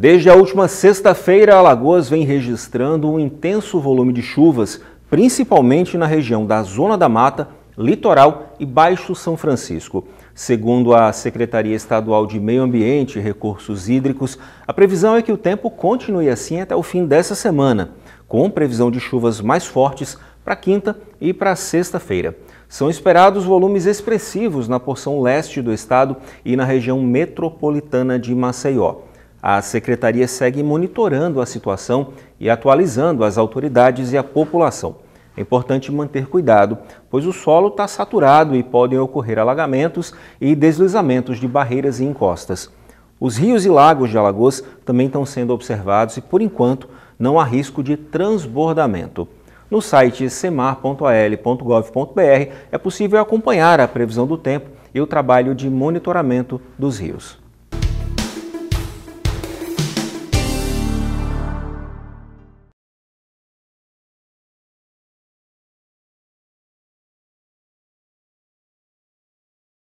Desde a última sexta-feira, Alagoas vem registrando um intenso volume de chuvas, principalmente na região da Zona da Mata, Litoral e Baixo São Francisco. Segundo a Secretaria Estadual de Meio Ambiente e Recursos Hídricos, a previsão é que o tempo continue assim até o fim dessa semana, com previsão de chuvas mais fortes para quinta e para sexta-feira. São esperados volumes expressivos na porção leste do estado e na região metropolitana de Maceió. A secretaria segue monitorando a situação e atualizando as autoridades e a população. É importante manter cuidado, pois o solo está saturado e podem ocorrer alagamentos e deslizamentos de barreiras e encostas. Os rios e lagos de Alagoas também estão sendo observados e, por enquanto, não há risco de transbordamento. No site semar.al.gov.br é possível acompanhar a previsão do tempo e o trabalho de monitoramento dos rios.